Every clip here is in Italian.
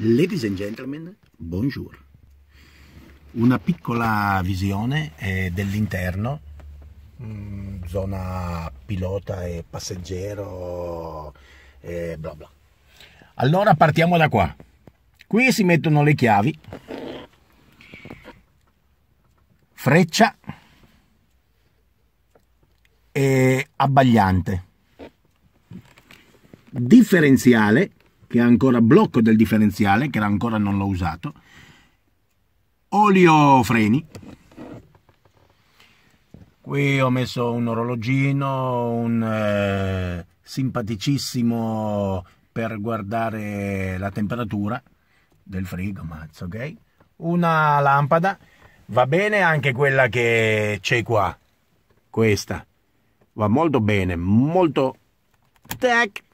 Ladies and gentlemen, bonjour. Una piccola visione eh, dell'interno, mm, zona pilota e passeggero e bla bla. Allora partiamo da qua. Qui si mettono le chiavi, freccia e abbagliante, differenziale che è ancora blocco del differenziale, che ancora non l'ho usato, olio freni, qui ho messo un orologino, un eh, simpaticissimo per guardare la temperatura del frigo, mazzo, ok? Una lampada, va bene anche quella che c'è qua, questa, va molto bene, molto tac,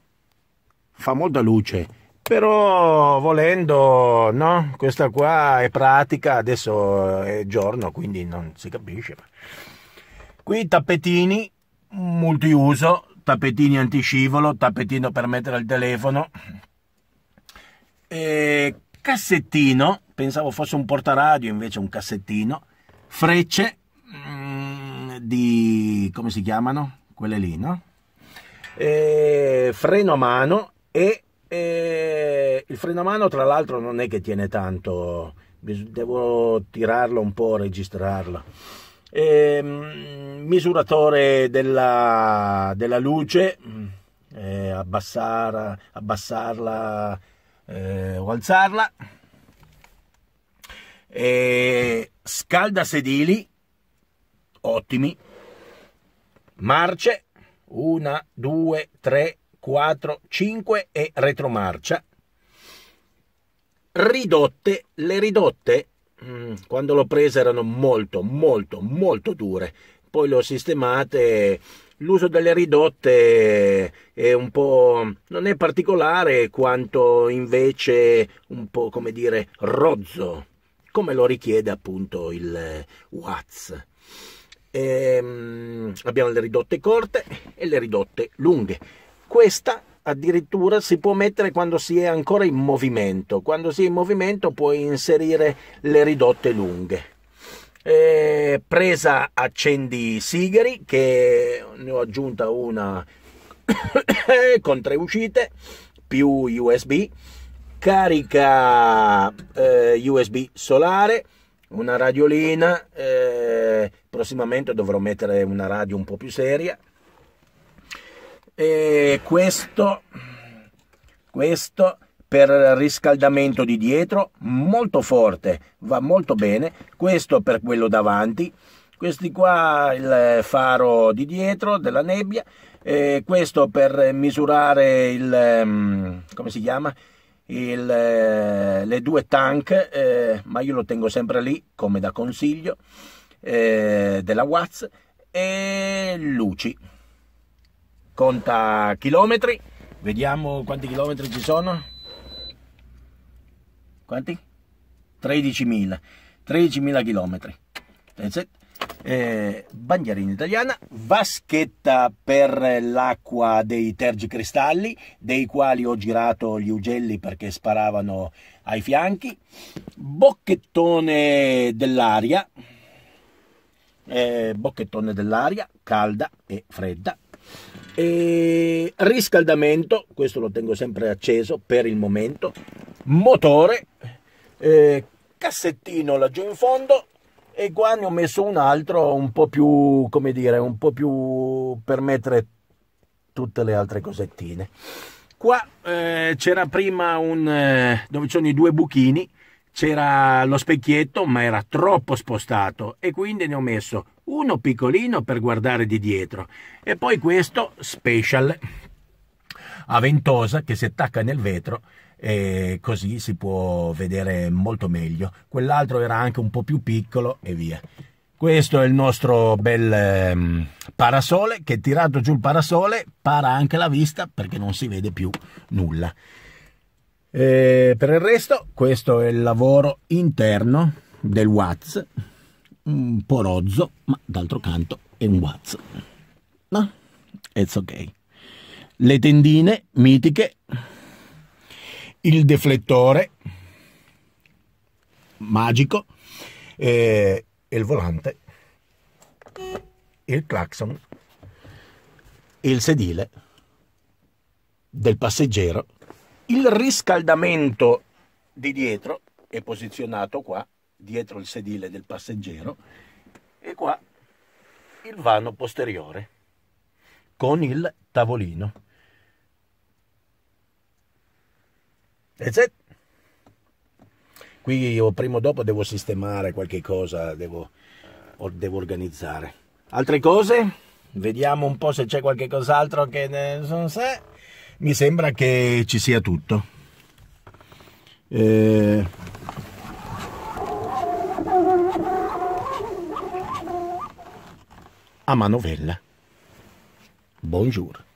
fa molta luce, però volendo, no? Questa qua è pratica, adesso è giorno, quindi non si capisce. Qui tappetini multiuso, tappetini antiscivolo, tappetino per mettere il telefono, e cassettino, pensavo fosse un portaradio, invece un cassettino, frecce mm, di, come si chiamano? Quelle lì, no? E freno a mano e eh, il freno a mano tra l'altro non è che tiene tanto devo tirarlo un po' registrarlo e, ehm, misuratore della, della luce mm, eh, abbassar, abbassarla eh, o alzarla e, scalda sedili ottimi marce 1 2 3 4, 5 e retromarcia. Ridotte, le ridotte mm, quando l'ho presa erano molto molto molto dure poi le ho sistemate l'uso delle ridotte è un po' non è particolare quanto invece un po' come dire rozzo come lo richiede appunto il eh, Watts e, ehm, abbiamo le ridotte corte e le ridotte lunghe questa addirittura si può mettere quando si è ancora in movimento. Quando si è in movimento puoi inserire le ridotte lunghe. Eh, presa accendi sigari che ne ho aggiunta una con tre uscite più USB, carica eh, USB solare, una radiolina, eh, prossimamente dovrò mettere una radio un po' più seria, e questo, questo per riscaldamento di dietro molto forte va molto bene questo per quello davanti questi qua il faro di dietro della nebbia e questo per misurare il mm, come si chiama il, eh, le due tank eh, ma io lo tengo sempre lì come da consiglio eh, della Watts e luci conta chilometri. Vediamo quanti chilometri ci sono. Quanti? 13.000. 13.000 chilometri. Eh, bandierina italiana, vaschetta per l'acqua dei cristalli dei quali ho girato gli ugelli perché sparavano ai fianchi, bocchettone dell'aria, eh, bocchettone dell'aria calda e fredda, e riscaldamento, questo lo tengo sempre acceso per il momento, motore, eh, cassettino laggiù in fondo e qua ne ho messo un altro un po' più, come dire, un po' più per mettere tutte le altre cosettine. Qua eh, c'era prima un eh, dove ci sono i due buchini, c'era lo specchietto, ma era troppo spostato e quindi ne ho messo uno piccolino per guardare di dietro e poi questo special a ventosa che si attacca nel vetro e così si può vedere molto meglio. Quell'altro era anche un po' più piccolo e via. Questo è il nostro bel ehm, parasole che tirato giù il parasole para anche la vista perché non si vede più nulla. E eh, per il resto, questo è il lavoro interno del Watts, un po' rozzo, ma d'altro canto è un Watts. No, it's ok. Le tendine mitiche, il deflettore magico e eh, il volante, il clacson, il sedile del passeggero il riscaldamento di dietro è posizionato qua, dietro il sedile del passeggero, e qua il vano posteriore con il tavolino. That's it. Qui io prima o dopo devo sistemare qualche cosa, devo, devo organizzare. Altre cose? Vediamo un po' se c'è qualche cos'altro che non so mi sembra che ci sia tutto. Eh... A manovella. Buongiorno.